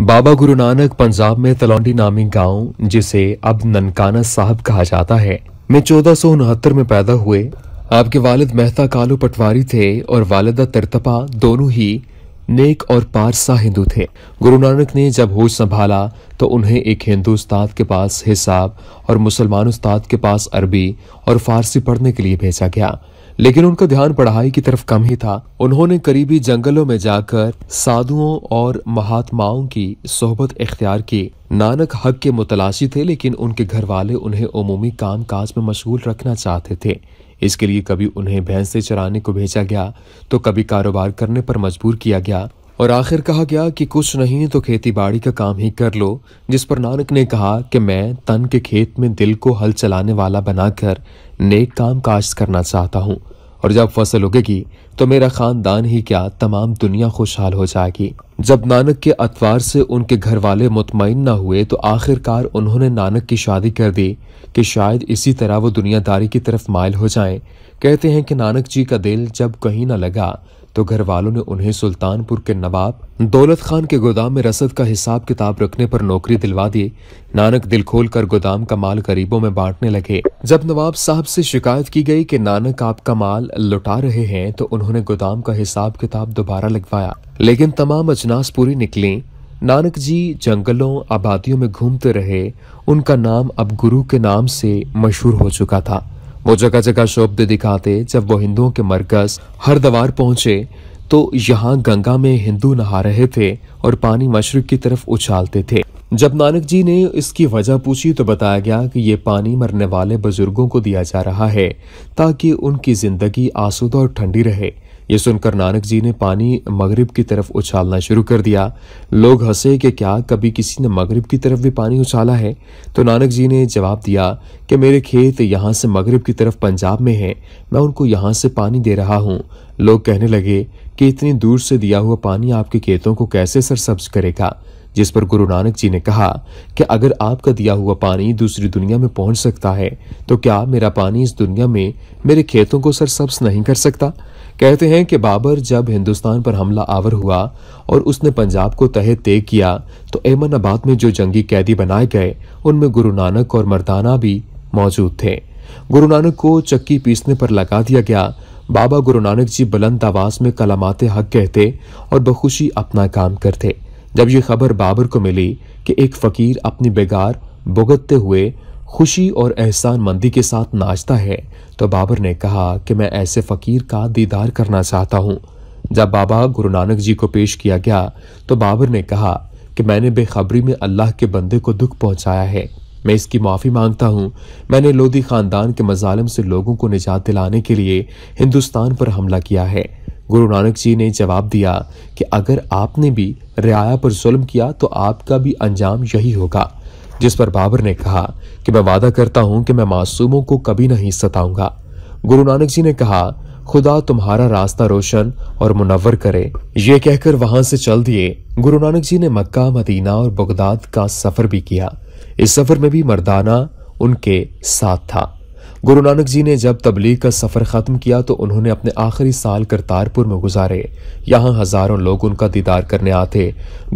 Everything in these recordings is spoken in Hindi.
बाबा गुरु नानक पंजाब में तलौंडी नामी गांव जिसे अब ननकाना साहब कहा जाता है में चौदह में पैदा हुए आपके वालिद मेहता कालू पटवारी थे और वालिदा तिरतपा दोनों ही नेक और पारसा हिंदू थे गुरु नानक ने जब होश संभाला तो उन्हें एक हिंदू उस्ताद के पास हिसाब और मुसलमान उस्ताद के पास अरबी और फारसी पढ़ने के लिए भेजा गया लेकिन उनका ध्यान पढ़ाई की तरफ कम ही था उन्होंने करीबी जंगलों में जाकर साधुओं और महात्माओं की सोहबत इख्तियार की नानक हक के मुतलाशी थे लेकिन उनके घर वाले उन्हें उमूमी काम काज में मशगूल रखना चाहते थे इसके लिए कभी उन्हें भैंसे चराने को भेजा गया तो कभी कारोबार करने पर मजबूर किया गया और आखिर कहा गया कि कुछ नहीं तो खेती बाड़ी का काम ही कर लो जिस पर नानक ने कहा कि मैं तन के खेत में दिल को हल चलाने वाला बनाकर नेक काम काश करना चाहता हूँ और जब फसल उगेगी तो मेरा खानदान ही क्या तमाम दुनिया खुशहाल हो जाएगी जब नानक के अतवार से उनके घर वाले मुतमिन न हुए तो आखिरकार उन्होंने नानक की शादी कर दी कि शायद इसी तरह वो दुनियादारी की तरफ मायल हो जाएं। कहते हैं कि नानक जी का दिल जब कहीं ना लगा तो घर वालों ने उन्हें सुल्तानपुर के नवाब दौलत खान के गोदाम में रसद का हिसाब किताब रखने पर नौकरी दिलवा दी नानक दिल खोल कर गोदाम का माल गरीबों में बांटने लगे जब नवाब साहब से शिकायत की गई कि नानक आपका माल लुटा रहे हैं तो उन्होंने गोदाम का हिसाब किताब दोबारा लगवाया लेकिन तमाम अजनास पूरी निकली नानक जी जंगलों आबादियों में घूमते रहे उनका नाम अब गुरु के नाम से मशहूर हो चुका था वो जगह जगह शब्द दिखाते जब वो हिंदुओं के मरकज हरिद्वार पहुंचे तो यहाँ गंगा में हिंदू नहा रहे थे और पानी मशरक की तरफ उछालते थे जब नानक जी ने इसकी वजह पूछी तो बताया गया कि ये पानी मरने वाले बुजुर्गों को दिया जा रहा है ताकि उनकी जिंदगी आसुदा और ठंडी रहे ये सुनकर नानक जी ने पानी मगरिब की तरफ उछालना शुरू कर दिया लोग हंसे कि क्या कभी किसी ने मगरिब की तरफ भी पानी उछाला है तो नानक जी ने जवाब दिया कि मेरे खेत यहाँ से मगरिब की तरफ पंजाब में है मैं उनको यहाँ से पानी दे रहा हूँ लोग कहने लगे कि इतनी दूर से दिया हुआ पानी आपके खेतों को कैसे सरसब्ज करेगा जिस पर गुरु नानक जी ने कहा कि अगर आपका दिया हुआ पानी दूसरी दुनिया में पहुंच सकता है तो क्या मेरा पानी इस दुनिया में मेरे खेतों को सरसब्स नहीं कर सकता कहते हैं कि बाबर जब हिंदुस्तान पर हमला आवर हुआ और उसने पंजाब को तहे ते किया तो अहमदाबाद में जो जंगी कैदी बनाए गए उनमें गुरु नानक और मर्दाना भी मौजूद थे गुरु नानक को चक्की पीसने पर लगा दिया गया बाबा गुरु नानक जी बुलंद आवास में कलामाते हक कहते और बखुशी अपना काम करते जब ये खबर बाबर को मिली कि एक फकीर अपनी बेगार भुगतते हुए खुशी और एहसान मंदी के साथ नाचता है तो बाबर ने कहा कि मैं ऐसे फ़कीर का दीदार करना चाहता हूँ जब बाबा गुरु नानक जी को पेश किया गया तो बाबर ने कहा कि मैंने बेखबरी में अल्लाह के बंदे को दुख पहुंचाया है मैं इसकी माफ़ी मांगता हूँ मैंने लोधी ख़ानदान के मजालम से लोगों को निजात दिलाने के लिए हिंदुस्तान पर हमला किया है गुरु नानक जी ने जवाब दिया कि अगर आपने भी रियाया पर जुल्म किया तो आपका भी अंजाम यही होगा जिस पर बाबर ने कहा कि मैं वादा करता हूं कि मैं मासूमों को कभी नहीं सताऊंगा गुरु नानक जी ने कहा खुदा तुम्हारा रास्ता रोशन और मुनवर करे ये कहकर वहां से चल दिए गुरु नानक जी ने मक्का मदीना और बगदाद का सफर भी किया इस सफर में भी मर्दाना उनके साथ था गुरु नानक जी ने जब तबलीग का सफ़र ख़त्म किया तो उन्होंने अपने आखिरी साल करतारपुर में गुजारे यहाँ हज़ारों लोग उनका दीदार करने आते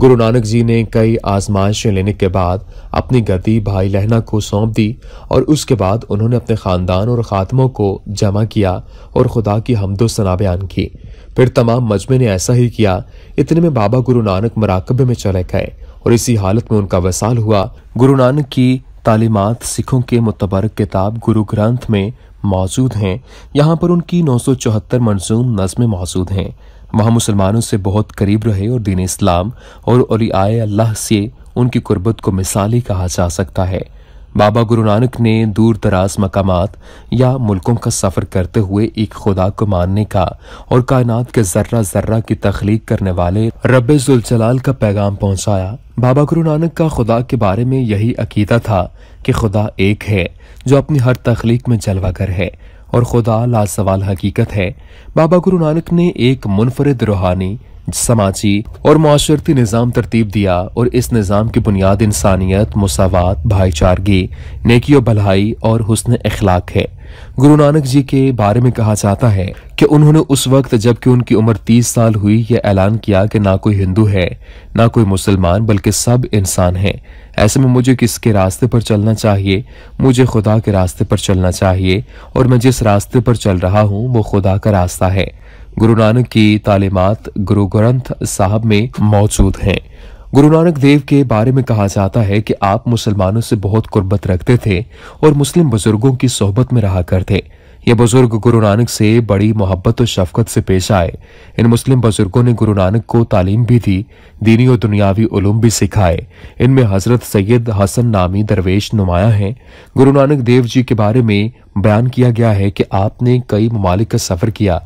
गुरु नानक जी ने कई आजमाइशें लेने के बाद अपनी गति भाई लहना को सौंप दी और उसके बाद उन्होंने अपने ख़ानदान और ख़ात्मों को जमा किया और खुदा की हमदोसना बयान की फिर तमाम मजमे ने ऐसा ही किया इतने में बाबा गुरु नानक मराकबे में चले गए और इसी हालत में उनका वसाल हुआ गुरु नानक की तालीमत सिखों के मुतबरक किताब गुरु ग्रंथ में मौजूद हैं यहाँ पर उनकी नौ सौ चौहत्तर मनजूम नज़में मौजूद हैं वहाँ मुसलमानों से बहुत करीब रहे और दीन इस्लाम और आए अल्लाह से उनकी कुर्बत को मिसाली कहा जा सकता है बाबा गुरु नानक ने दूर दराज मकाम या मुल्कों का सफ़र करते हुए एक खुदा को मानने का और कायनात के जर्रा जर्रा की तख्लीक करने वाले रब जुलचलाल का पैगाम पहुंचाया बाबा गुरु नानक का खुदा के बारे में यही अकीदा था कि खुदा एक है जो अपनी हर तख्लीक में जलवागर है और खुदा लाजवाल हकीकत है बाबा गुरु नानक ने एक मुनफरद रूहानी समाजी और माशरती निज़ाम तरतीब दिया और इस निज़ाम की बुनियाद इंसानियत मसावत भाईचारगी नेकी और भलाई और हुसन अखलाक है गुरु नानक जी के बारे में कहा जाता है कि उन्होंने उस वक्त जबकि उनकी उम्र तीस साल हुई यह ऐलान किया कि ना कोई हिंदू है ना कोई मुसलमान बल्कि सब इंसान है ऐसे में मुझे किसके रास्ते पर चलना चाहिए मुझे खुदा के रास्ते पर चलना चाहिए और मैं जिस रास्ते पर चल रहा हूँ वो खुदा का रास्ता है गुरु नानक की तालीमत गुरु ग्रंथ साहब में मौजूद हैं गुरु नानक देव के बारे में कहा जाता है कि आप मुसलमानों से बहुत कुर्बत रखते थे और मुस्लिम बुजुर्गों की सोहबत में रहा करते ये बुजुर्ग गुरु नानक से बड़ी मोहब्बत और शफकत से पेश आए इन मुस्लिम बुजुर्गों ने गुरु नानक को तालीम भी दी दीनी और दुनियावी उलूम भी सिखाए इनमें हजरत सैयद हसन नामी दरवेश नुमाया है गुरु नानक देव जी के बारे में बयान किया गया है कि आपने कई ममालिक का सफर किया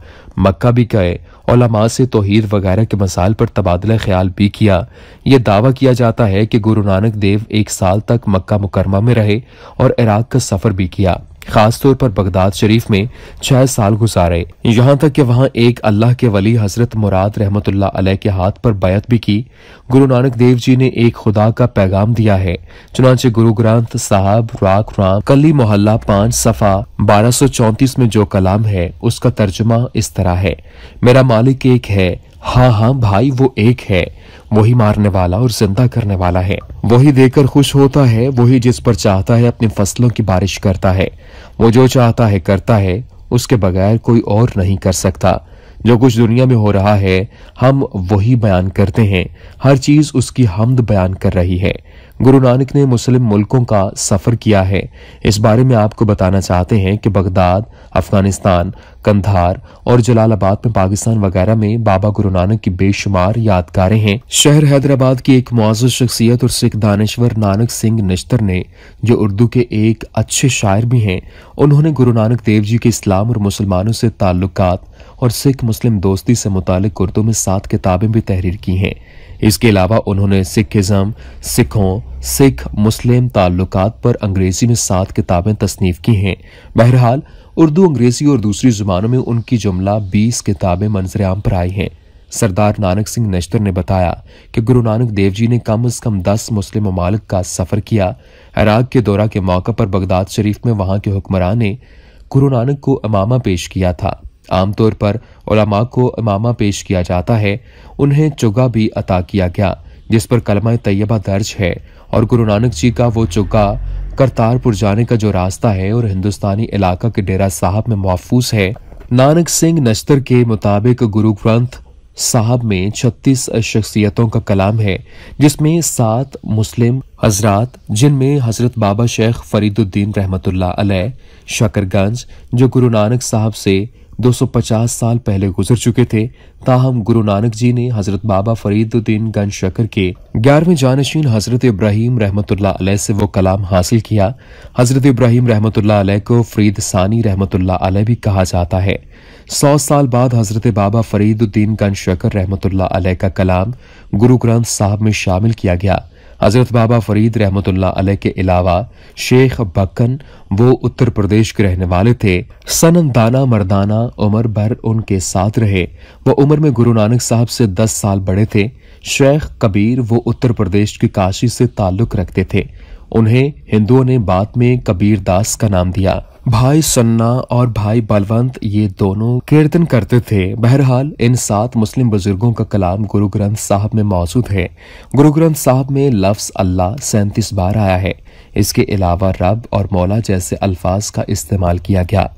मक्का भी गए ओलमा से तोहीद वगैरह के मसाइल पर तबादला ख्याल भी किया यह दावा किया जाता है कि गुरु नानक देव एक साल तक मक्का मुकरमा में रहे और इराक का सफर भी किया खासतौर पर बगदाद शरीफ में छह साल गुजारे यहाँ तक कि वहाँ एक अल्लाह के वली हजरत मुराद रहमत अलैह के हाथ पर बैत भी की गुरु नानक देव जी ने एक खुदा का पैगाम दिया है चुनाचे गुरु ग्रंथ साहब राख राम कली मोहल्ला पांच सफा बारह में जो कलाम है उसका तर्जुमा इस तरह है मेरा मालिक एक है हाँ हाँ भाई वो एक है वही मारने वाला और जिंदा करने वाला है वही देकर खुश होता है वही जिस पर चाहता है अपनी फसलों की बारिश करता है वो जो चाहता है करता है उसके बगैर कोई और नहीं कर सकता जो कुछ दुनिया में हो रहा है हम वही बयान करते हैं हर चीज उसकी हमद बयान कर रही है गुरु नानक ने मुस्लिम मुल्कों का सफर किया है इस बारे में आपको बताना चाहते हैं कि बगदाद अफगानिस्तान कंधार और जलालाबाद में पाकिस्तान वगैरह में बाबा गुरु नानक की बेशुमार यादगारें हैं शहर हैदराबाद की एक मुआज शख्सियत और सिख दानश्वर नानक सिंह निश्तर ने जो उर्दू के एक अच्छे शायर भी हैं उन्होंने गुरु नानक देव जी के इस्लाम और मुसलमानों से ताल्लुकात और सिख मुस्लिम दोस्ती से मुतल उर्दू में सात किताबें भी तहरीर की हैं इसके अलावा उन्होंने सिखिज़म सिखों सिख मुस्लिम ताल्लुकात पर अंग्रेज़ी में सात किताबें तसनीफ़ की हैं बहरहाल उर्दू अंग्रेज़ी और दूसरी ज़ुबानों में उनकी जुमला बीस किताबें मंजरेआम पर आई हैं सरदार नानक सिंह नश्तर ने बताया कि गुरु नानक देव जी ने कम अज कम दस मुस्लिम ममालिक का सफ़र किया इराक के दौरा के मौके पर बगदाद शरीफ में वहाँ के हुक्मरान ने गुरु नानक को अमामा पेश किया था आमतौर पर उलमा को इमामा पेश किया जाता है उन्हें चुगा भी अता किया गया जिस पर कलमा तैयबा दर्ज है और गुरु नानक जी का वो चुगा करतारपुर जाने का जो रास्ता है और हिंदुस्तानी इलाका के डेरा साहब में महफूज है नानक सिंह नश्तर के मुताबिक गुरु ग्रंथ साहब में 36 शख्सियतों का कलाम है जिसमें सात मुस्लिम हजरात जिनमें हजरत बाबा शेख फरीदुद्दीन रहमतुल्ला अलैह शकरगंज जो गुरु नानक साहब से 250 साल पहले गुजर चुके थे ताहम गुरु नानक जी ने हजरत बाबा फरीदुद्दीन गन शकर के ग्यारहवें जानशीन हजरत इब्राहिम रहमत अलह से वो कलाम हासिल किया हजरत इब्राहिम रहमत को फरीद सानी रहमतुल्ला भी कहा जाता है सौ साल बाद हजरत बाबा फरीदुद्दीन गन शकर रहमत का कलाम गुरु ग्रंथ साहब में शामिल किया गया हज़रत बाबा फरीद रहमतुल्ला के अलावा शेख बक्कन वो उत्तर प्रदेश के रहने वाले थे सनंदाना मर्दाना उम्र भर उनके साथ रहे वो उम्र में गुरु नानक साहब से दस साल बड़े थे शेख कबीर वो उत्तर प्रदेश की काशी से ताल्लुक़ रखते थे उन्हें हिंदुओं ने बाद में कबीर दास का नाम दिया भाई सन्ना और भाई बलवंत ये दोनों कीर्तन करते थे बहरहाल इन सात मुस्लिम बुजुर्गों का कलाम गुरु ग्रंथ साहब में मौजूद है गुरु ग्रंथ साहब में लफ्ज अल्लाह सैंतीस बार आया है इसके अलावा रब और मौला जैसे अल्फाज का इस्तेमाल किया गया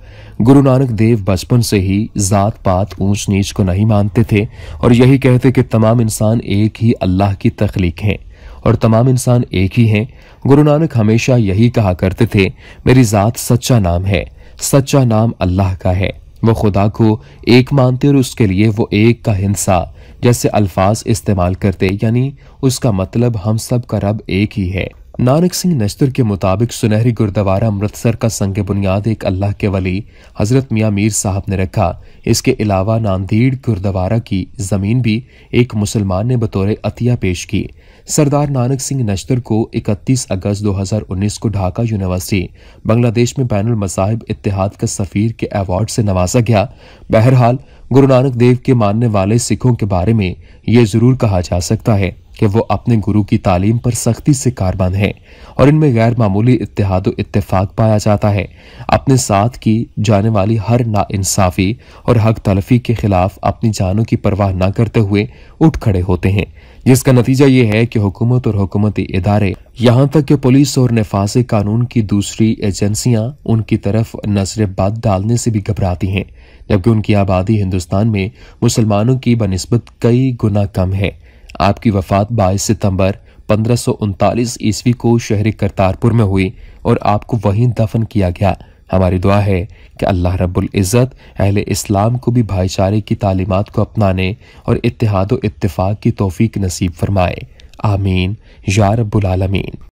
गुरु नानक देव बचपन से ही जात पात ऊंच नीच को नहीं मानते थे और यही कहते कि तमाम इंसान एक ही अल्लाह की तखलीक हैं और तमाम इंसान एक ही हैं गुरु नानक हमेशा यही कहा करते थे मेरी जात सच्चा नाम है सच्चा नाम अल्लाह का है वो खुदा को एक मानते और उसके लिए वो एक का हिंसा जैसे अल्फाज इस्तेमाल करते यानी उसका मतलब हम सब का रब एक ही है नानक सिंह नश्तर के मुताबिक सुनहरी गुरुद्वारा अमृतसर का संग बुनियाद एक अल्लाह के वली हजरत मियाँ मीर साहब ने रखा इसके अलावा नांदीड़ गुरुद्वारा की जमीन भी एक मुसलमान ने बतौर अतिया पेश की सरदार नानक सिंह नश्तर को 31 अगस्त 2019 को ढाका यूनिवर्सिटी बांग्लादेश में बैन मसाहिब इतिहाद का सफ़ीर के अवार्ड से नवाजा गया बहरहाल गुरु नानक देव के मानने वाले सिखों के बारे में ये जरूर कहा जा सकता है कि वो अपने गुरु की तालीम पर सख्ती से कारबंद है और इनमें गैर मामूली इतिहाद इत्तेफाक पाया जाता है अपने साथ की जाने वाली हर नाइंसाफी और हक तलफी के खिलाफ अपनी जानों की परवाह न करते हुए उठ खड़े होते हैं जिसका नतीजा ये है कि हुकूमत और हुकूमती इदारे यहाँ तक कि पुलिस और नफाज कानून की दूसरी एजेंसियां उनकी तरफ नजर बात डालने से भी घबराती हैं जबकि उनकी आबादी हिंदुस्तान में मुसलमानों की बनस्बत कई गुना कम है आपकी वफात बाईस सितंबर पंद्रह ईस्वी को शहर करतारपुर में हुई और आपको वहीं दफन किया गया हमारी दुआ है कि अल्लाह रब्बुल इज़्ज़त अहल इस्लाम को भी भाईचारे की तालीमत को अपनाने और इतिहाद व इत्तेफाक की तोफ़ी नसीब फरमाए आमीन या रब्बुल आलमीन